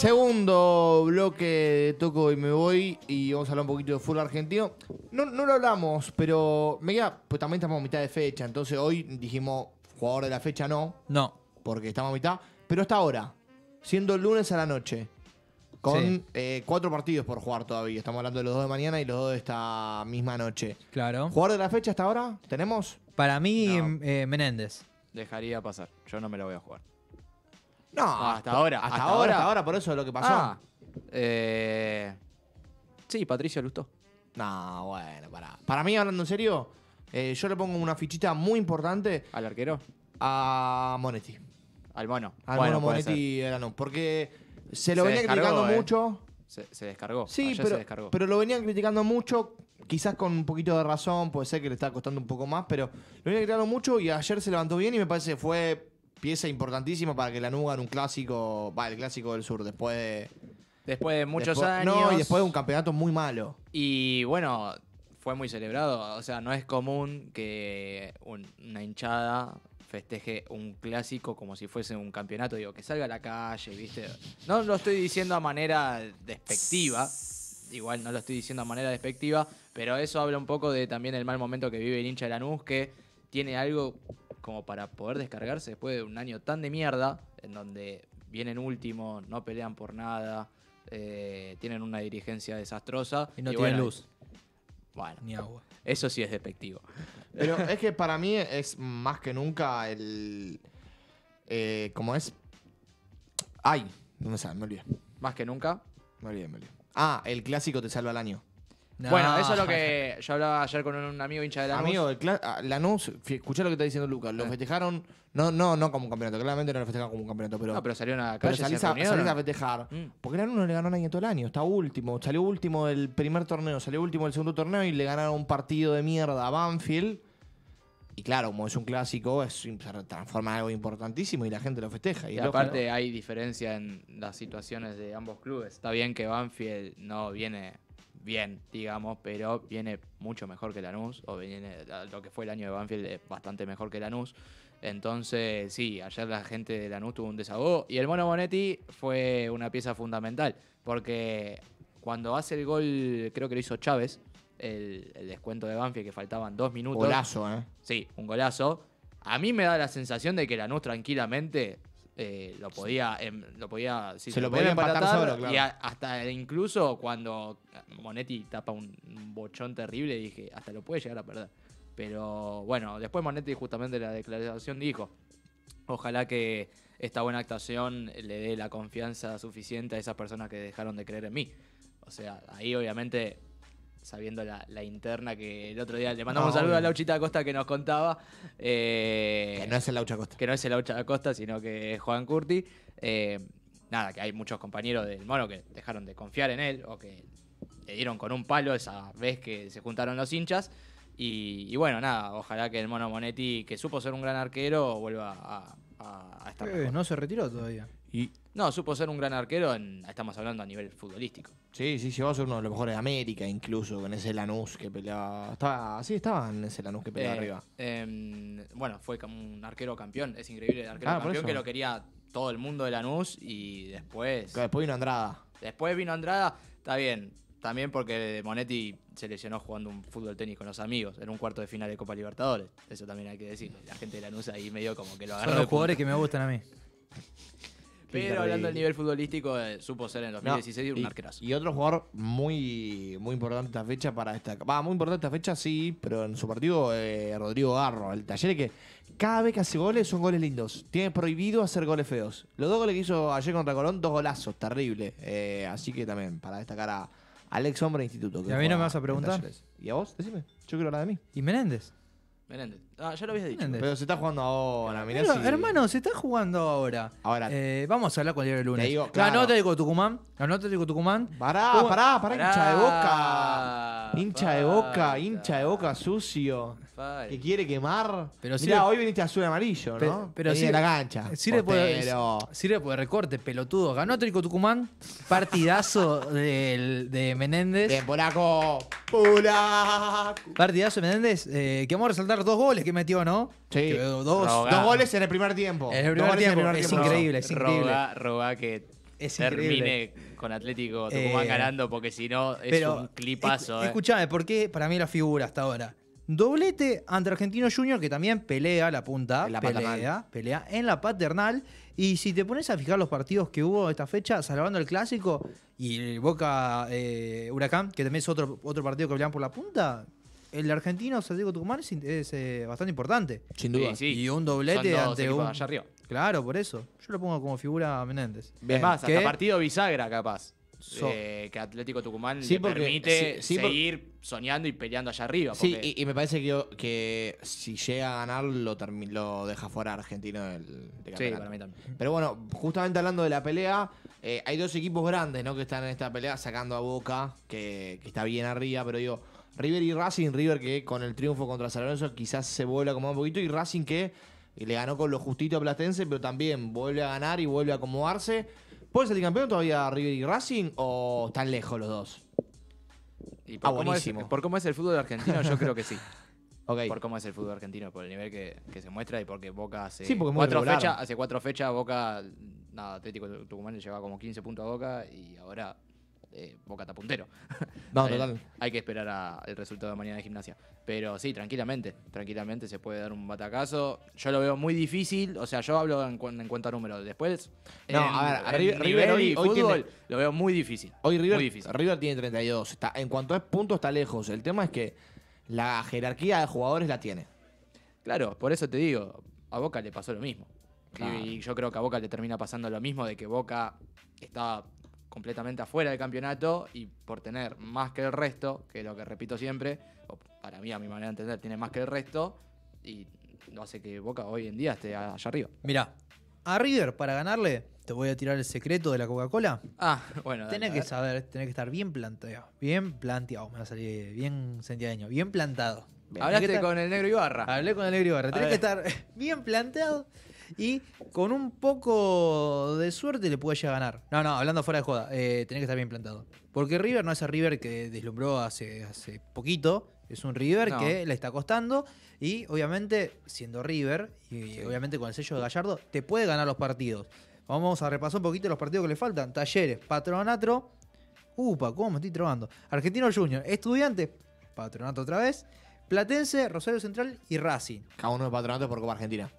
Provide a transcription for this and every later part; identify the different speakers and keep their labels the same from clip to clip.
Speaker 1: Segundo bloque de Toco y me voy y vamos a hablar un poquito de fútbol argentino. No, no lo hablamos, pero queda, pues también estamos a mitad de fecha, entonces hoy dijimos jugador de la fecha no. No. Porque estamos a mitad, pero hasta ahora, siendo lunes a la noche, con eh, cuatro partidos por jugar todavía. Estamos hablando de los dos de mañana y los dos de esta misma noche. Claro. ¿Jugador de la fecha hasta ahora? ¿Tenemos? Para mí, eh, Menéndez. Dejaría pasar, yo no me lo voy a jugar. No, hasta, ahora. Hasta, ahora. ahora, por eso es lo que pasó. Ah. Eh, sí, Patricio Lustó. No, bueno, para. Para mí, hablando en serio, eh, yo le pongo una fichita muy importante. ¿Al arquero? A Monetti. Al mono. Al mono Monetti no, Porque se lo venía criticando eh. mucho. Se, descargó. Sí, pero, se descargó. pero lo venían criticando mucho quizás con un poquito de razón, puede ser que le está costando un poco más, pero lo venía criticando mucho y ayer se levantó bien y me parece que fue pieza importantísima para que la Nuga un clásico, va, el clásico del sur, después de... Después de muchos años. No, y después de un campeonato muy malo. Y bueno, fue muy celebrado. O sea, no es común que una hinchada festeje un clásico como si fuese un campeonato. Digo, que salga a la calle, ¿viste? No lo estoy diciendo a manera despectiva. Igual no lo estoy diciendo a manera despectiva. Pero eso habla un poco de también el mal momento que vive el hincha de Lanús, que tiene algo como para poder descargarse después de un año tan de mierda, en donde vienen último, no pelean por nada, eh, tienen una dirigencia desastrosa. Y no tienen luz. Bueno, ni agua. Eso sí es despectivo. Pero es que para mí es más que nunca el. Eh, como es. Ay, no me sabe, Me olvidé. Más que nunca. Me olvidé, me olvidé. Ah, el clásico te salva el año. Bueno, eso es lo que yo hablaba ayer con un amigo hincha de Lanús. Amigo, La ah, Lanús, lo que está diciendo Lucas, lo eh. festejaron, no, no, no como un campeonato, claramente no lo festejaron como un campeonato, pero, No, pero salieron a a, festejar. Mm. Porque Lanús no le ganó a nadie todo el año, está último, salió último del primer torneo, salió último del segundo torneo y le ganaron un partido de mierda a Banfield. Y claro, como es un clásico, se transforma en algo importantísimo y la gente lo festeja. Y, aparte hay diferencia en las situaciones de ambos clubes. Está bien que Banfield no viene bien, digamos, pero viene mucho mejor que Lanús, o viene lo que fue el año de Banfield eh, bastante mejor que Lanús. Entonces, sí, ayer la gente de Lanús tuvo un desahogo y el Mono Bonetti fue una pieza fundamental, porque cuando hace el gol, creo que lo hizo Chávez, el, descuento de Banfield, que faltaban dos minutos. Golazo, ¿eh? Sí, un golazo. A mí me da la sensación de que Lanús tranquilamente eh, em, lo podía lo podía se lo, podía empatar, y hasta incluso cuando Monetti tapa un, bochón terrible dije hasta lo puede llegar a perder pero bueno después Monetti justamente la declaración dijo ojalá que esta buena actuación le dé la confianza suficiente a esas personas que dejaron de creer en mí o sea ahí obviamente sabiendo la, interna que el otro día le mandamos un saludo a Lauchita Acosta que nos contaba. Eh, que no es el Laucha Acosta. Que no es el Laucha Acosta, sino que es Juan Curti. Eh, nada, que hay muchos compañeros del mono que dejaron de confiar en él o que le dieron con un palo esa vez que se juntaron los hinchas. Y, bueno, nada, ojalá que el mono Monetti, que supo ser un gran arquero, vuelva a, estar. Eh, no se retiró todavía. No, supo ser un gran arquero, estamos hablando a nivel futbolístico. Sí, sí, llegó a ser uno de los mejores de América, incluso, con ese Lanús que peleaba. Estaba, sí, estaba en ese Lanús que peleaba eh, arriba. Em, bueno, fue como un arquero campeón, es increíble, el arquero ah, campeón que lo quería todo el mundo de Lanús y después. después vino Andrada. Después vino Andrada, está bien. También porque Monetti se lesionó jugando un fútbol tenis con los amigos en un cuarto de final de Copa Libertadores. Eso también hay que decir La gente de Lanús ahí medio como que lo agarró. Son los jugadores que me gustan a mí. Pero hablando del nivel futbolístico, eh, supo ser en 2016 un arquerazo. Y otro jugador muy, muy importante esta fecha para destacar. Va, muy importante esta fecha, sí, pero en su partido, eh, Rodrigo Garro, el taller que cada vez que hace goles son goles lindos. Tiene prohibido hacer goles feos. Los dos goles que hizo ayer contra Colón, dos golazos, terrible. Eh, así que también, para destacar a Alex Hombre Instituto. ¿Y a mí no me vas a preguntar? ¿Y a vos? Decime, yo quiero hablar de mí. ¿Y Menéndez? Ah, ya lo habías dicho. Pero se está jugando ahora, mirá Pero, Hermano, se está jugando ahora. Ahora. Eh, vamos a hablar con el lunes. Te digo, claro. Ganó Atlético Tucumán. Ganó Atlético Tucumán. Pará, pará, pará, hincha de boca hincha de boca, hincha de boca sucio. Que quiere quemar. Pero Mirá, hoy viniste azul y amarillo, ¿no? pero sí, la cancha. Sirve por, recorte, pelotudo. Ganó Trico Tucumán, partidazo de Menéndez. Bien, polaco. Polaco. Partidazo de Menéndez, eh, que vamos a resaltar dos goles que metió, ¿no? Sí. dos. goles en el primer tiempo. En el primer es tiempo, es increíble. Roba, que es con Atlético Tucumán eh, ganando, porque si no es un clipazo. Eh. Escuchame, ¿por para mí la figura hasta ahora? Doblete ante Argentino Junior, que también pelea la punta, la pelea, pelea en la paternal. Y si te pones a fijar los partidos que hubo esta fecha, salvando el clásico y Boca eh, Huracán, que también es otro, otro partido que pelean por la punta, el argentino Santiago Tucumán es, bastante importante. Sin duda. Y un doblete ante un, Claro, por eso. Yo lo pongo como figura a Menéndez. Es Más, hasta partido bisagra, capaz. Eh, que Atlético Tucumán le permite seguir soñando y peleando allá arriba. Sí, y, me parece que, que, si llega a ganar lo, deja fuera argentino del, Pero bueno, justamente hablando de la pelea, eh, hay dos equipos grandes ¿no? que están en esta pelea, sacando a Boca, que, está bien arriba, pero digo, River y Racing, River que con el triunfo contra San quizás se vuela como un poquito, y Racing que y le ganó con lo justito a Platense, pero también vuelve a ganar y vuelve a acomodarse. ¿Puede el campeón todavía River y Racing o están lejos los dos? por, ah, cómo por cómo es el fútbol argentino, yo creo que sí. Por cómo es el fútbol argentino, por el nivel que, se muestra y porque Boca hace, cuatro, fechas hace cuatro fechas, Boca, nada, Atlético Tucumán llevaba como 15 puntos a Boca y ahora eh, boca está puntero. No, eh, total. Hay que esperar el resultado de mañana de gimnasia. Pero sí, tranquilamente, tranquilamente se puede dar un batacazo. Yo lo veo muy difícil, o sea, yo hablo en, cuanto a números. Después, no, a ver, River, hoy, lo veo muy difícil. Hoy muy difícil. River tiene 32. Está, en cuanto a puntos, está lejos. El tema es que la jerarquía de jugadores la tiene. Claro, por eso te digo, a Boca le pasó lo mismo. Y, y yo creo que a Boca le termina pasando lo mismo de que Boca está completamente afuera del campeonato y por tener más que el resto, que es lo que repito siempre, para mí a mi manera de entender, tiene más que el resto y no hace que Boca hoy en día esté allá arriba. mira a River para ganarle, te voy a tirar el secreto de la Coca-Cola. Ah, bueno. tienes que saber, tenés que estar bien planteado, bien planteado, me va a salir bien sentido. bien plantado. Hablaste con el negro Ibarra. Hablé con el negro Ibarra. Tenés que estar bien planteado y con un poco de suerte le puede llegar a ganar. No, no, hablando fuera de joda, eh, que estar bien plantado. Porque River no es el River que deslumbró hace, hace poquito. Es un River que le está costando. Y obviamente, siendo River, y, obviamente con el sello de Gallardo, te puede ganar los partidos. Vamos a repasar un poquito los partidos que le faltan. Talleres, Patronato. Upa, ¿cómo me estoy trabando? Argentino Junior, Estudiantes, Patronato otra vez. Platense, Rosario Central y Racing. Cada uno de Patronato por Copa Argentina.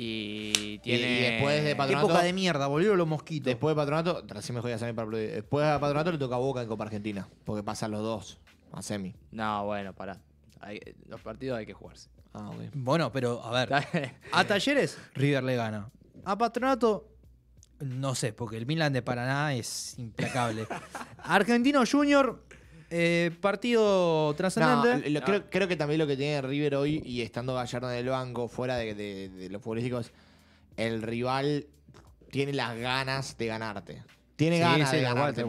Speaker 1: Y tiene. después de Patronato. Época de mierda, volvieron los mosquitos. Después de Patronato, tras Después de Patronato le toca Boca en Copa Argentina. Porque pasan los dos a semi. No, bueno, pará. los partidos hay que jugarse. Ah, bueno, pero a ver. A Talleres, River le gana. A Patronato, no sé, porque el Milan de Paraná es implacable. Argentino Junior, eh, partido trascendente. No, creo, que también lo que tiene River hoy y estando Gallardo en el banco, fuera de, los futbolísticos, el rival tiene las ganas de ganarte. Tiene ganas de ganarte.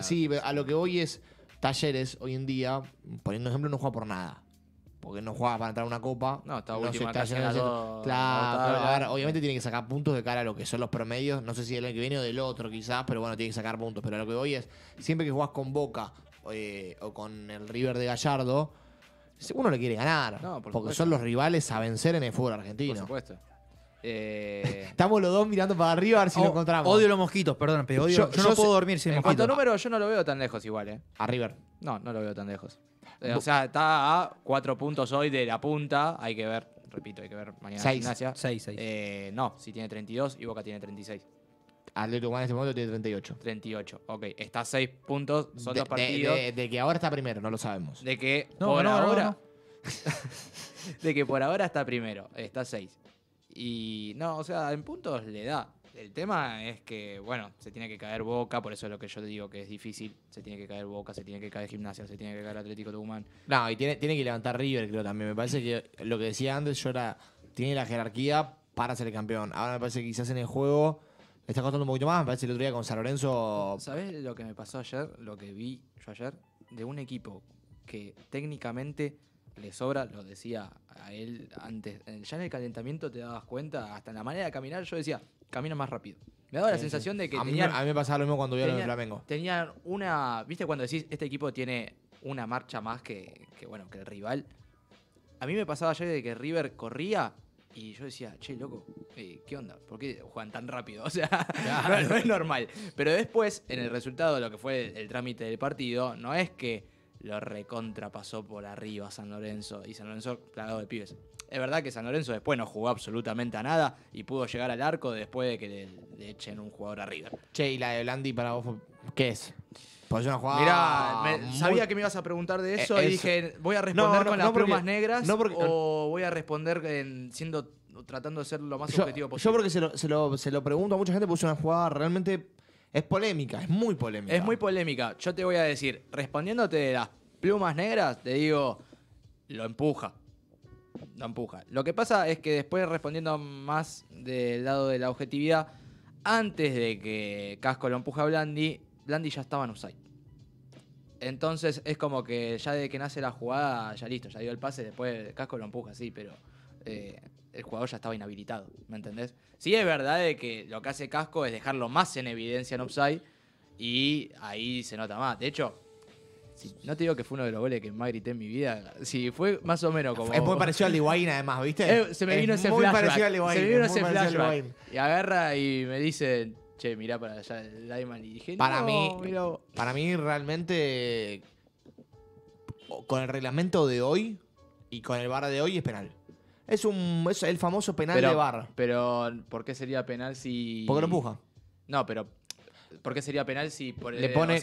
Speaker 1: Sí, a lo que hoy es Talleres, hoy en día, poniendo ejemplo, no juega por nada porque no juega para entrar a una copa. No, está no Claro, obviamente tiene que sacar puntos de cara a lo que son los promedios. No sé si el año que viene o del otro, quizás, pero bueno, tiene que sacar puntos. Pero lo que voy es, siempre que jugás con Boca eh, o con el River de Gallardo, uno le quiere ganar. No, porque son los rivales a vencer en el fútbol argentino. Por supuesto. Eh, Estamos los dos mirando para arriba a ver si lo encontramos. Odio los mosquitos, perdón, pero odio, yo, no puedo dormir sin mosquitos. cuanto número, yo no lo veo tan lejos igual, ¿eh? No, no lo veo tan lejos. Eh, o sea, está a cuatro puntos hoy de la punta. Hay que ver, repito, hay que ver mañana. Seis. Eh, no, si tiene 32 y Boca tiene 36. Atlético mano en este momento tiene 38. 38, ok. Está a seis puntos, son de, partidos. De, que ahora está primero, no lo sabemos. De que por ahora... de que por ahora está primero, está seis y no, o sea, en puntos le da. El tema es que, bueno, se tiene que caer Boca, por eso es lo que yo te digo que es difícil. Se tiene que caer Boca, se tiene que caer Gimnasia, se tiene que caer Atlético Tucumán. No, y tiene, tiene que levantar River, creo también. Me parece que lo que decía antes, yo era, tiene la jerarquía para ser el campeón. Ahora me parece que quizás en el juego le está costando un poquito más. Me parece que el otro día con San Lorenzo. ¿Sabes lo que me pasó ayer? Lo que vi yo ayer de un equipo que técnicamente le sobra, lo decía a él antes, ya en el calentamiento te dabas cuenta, hasta en la manera de caminar, yo decía, camina más rápido. Me da la sensación de que. A, mí, me pasaba lo mismo cuando vi a Flamengo. Tenían una. ¿Viste cuando decís este equipo tiene una marcha más que, bueno, que el rival? A mí me pasaba ayer de que River corría y yo decía, che, loco, eh, ¿qué onda? ¿Por qué juegan tan rápido? O sea, no, es normal. Pero después, en el resultado de lo que fue el trámite del partido, no es que lo recontrapasó por arriba San Lorenzo. Y San Lorenzo plagado de pibes. Es verdad que San Lorenzo después no jugó absolutamente a nada y pudo llegar al arco después de que le, echen un jugador arriba. Che, ¿y la de Blandi para vos qué es? Pues una jugada. Mirá, sabía que me ibas a preguntar de eh, eso y dije, voy a responder con las plumas negras o voy a responder siendo tratando de ser lo más objetivo posible. Yo porque se lo, se, lo, se lo pregunto a mucha gente, porque es una jugada realmente es polémica, es muy polémica. Es muy polémica. Yo te voy a decir, respondiéndote de las plumas negras, te digo, lo empuja. Lo empuja. Lo que pasa es que después, respondiendo más del lado de la objetividad, antes de que Casco lo empuja a Blandi, Blandi ya estaba en Usai. Entonces es como que ya de que nace la jugada, ya listo, ya dio el pase, después Casco lo empuja, sí, pero eh, el jugador ya estaba inhabilitado, ¿me entendés? Sí es verdad que lo que hace Casco es dejarlo más en evidencia en upside y ahí se nota más. De hecho, no te digo que fue uno de los goles que más grité en mi vida. Sí, fue más o menos como. Es muy parecido al Higuaín, además, ¿viste? se me vino ese muy se me vino ese flashback. Y agarra y me dice, che, mirá para allá el diamond. Y dije, para mí, Para mí, realmente, con el reglamento de hoy y con el bar de hoy es penal. Es, un, es el famoso penal de barra Pero, ¿por qué sería penal si. Porque lo empuja. No, pero. ¿Por qué sería penal si le pone,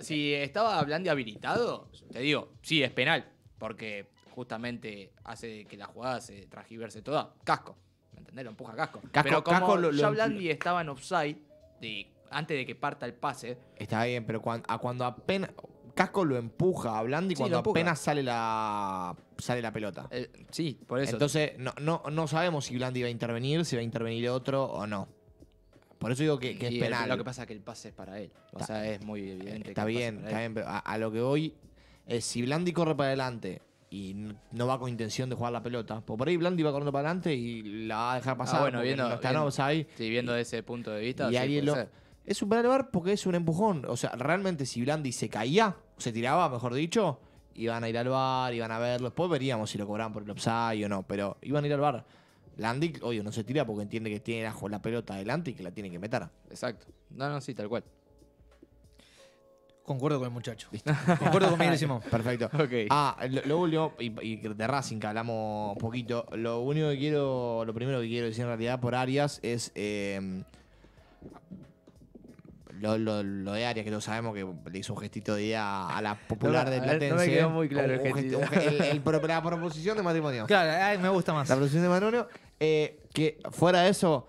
Speaker 1: si estaba Blandi habilitado? Te digo, sí, es penal. Porque justamente hace que la jugada se tragiverse toda. Casco. ¿Me entendés? empuja casco. casco pero Blandi estaba en offside antes de que parta el pase. Está bien, pero cuando, cuando apenas. Casco lo empuja a Blandi cuando apenas sale la sale la pelota. Eh, sí, por eso. Entonces, no, no, sabemos si Blandi va a intervenir, si va a intervenir otro o no. Por eso digo que, es penal. lo que pasa es que el pase es para él. O sea, es muy evidente. Está bien, está bien, pero a, lo que voy es si Blandi corre para adelante y no va con intención de jugar la pelota, pues por ahí Blandi va corriendo para adelante y la va a dejar ah, pasar. bueno, viendo, está sí, viendo ese punto de vista. y lo. Es un penal bar porque es un empujón. O sea, realmente si Blandi se caía, se tiraba, mejor dicho, iban a ir al bar, iban a verlo. Después veríamos si lo cobraban por el upside o no, pero iban a ir al bar. Landic, obvio, no se tira porque entiende que tiene la, la pelota adelante y que la tiene que meter. Exacto. No, no, sí, tal cual. Concuerdo con el muchacho. Concuerdo con Simón. Perfecto. Ah, lo, último, y, de Racing que hablamos poquito, lo único que quiero, lo primero que quiero decir en realidad por Arias es... Eh, lo, de Arias, que lo sabemos que le hizo un gestito de día a la popular de Platense. No me quedó muy claro el gestito. la proposición de matrimonio. Claro, me gusta más. La proposición de matrimonio. Eh, que fuera de eso,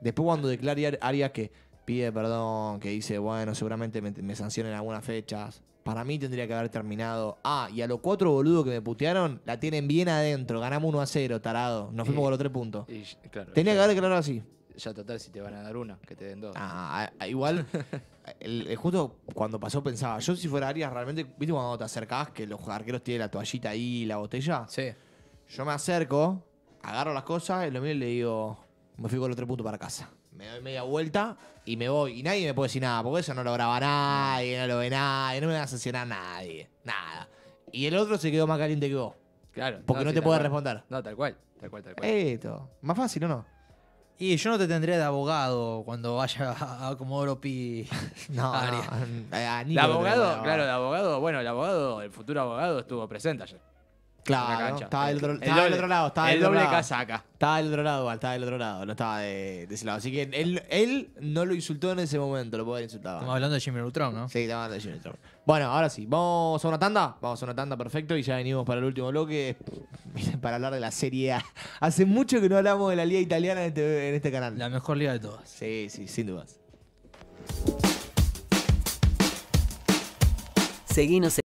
Speaker 1: después cuando declara Arias que pide perdón, que dice, bueno, seguramente me, sancionen algunas fechas. Para mí tendría que haber terminado. Ah, y a los cuatro boludos que me putearon, la tienen bien adentro. Ganamos 1 a 0, tarado. Nos fuimos con los tres puntos. tenía que haber declarado así. Ya total, si te van a dar una, que te den dos. Ah, ah, ah igual, justo cuando pasó pensaba, yo si fuera Arias realmente, viste cuando te acercás que los arqueros tienen la toallita ahí y la botella. Sí. Yo me acerco, agarro las cosas, y lo mío le digo, me fui con los tres puntos para casa. Me doy media vuelta y me voy. Y nadie me puede decir nada, porque eso no lo graba nadie, no lo ve nadie, no me va a sancionar nadie. Nada. Y el otro se quedó más caliente que vos. Claro. Porque no te puede responder. No, tal cual, tal cual, tal cual. Esto. Más fácil, ¿o no? Y yo no te tendría de abogado cuando vaya a, como Comodoro no, a el abogado, claro, de abogado, bueno, el abogado, el futuro abogado estuvo presente ayer. Claro, estaba del otro, lado. Estaba el del doble lado. casaca. Estaba del otro lado, estaba del otro lado, no estaba de, ese lado. Así que él, él no lo insultó en ese momento, lo podía haber insultado. Estamos hablando de Jimmy Neutron, ¿no? Sí, estamos hablando de Jimmy Neutron. Bueno, ahora sí, ¿vamos a una tanda? Vamos a una tanda, perfecto, y ya venimos para el último bloque para hablar de la Serie A. Hace mucho que no hablamos de la liga italiana en este, en este canal. La mejor liga de todas. Sí, sí, sin dudas. Seguimos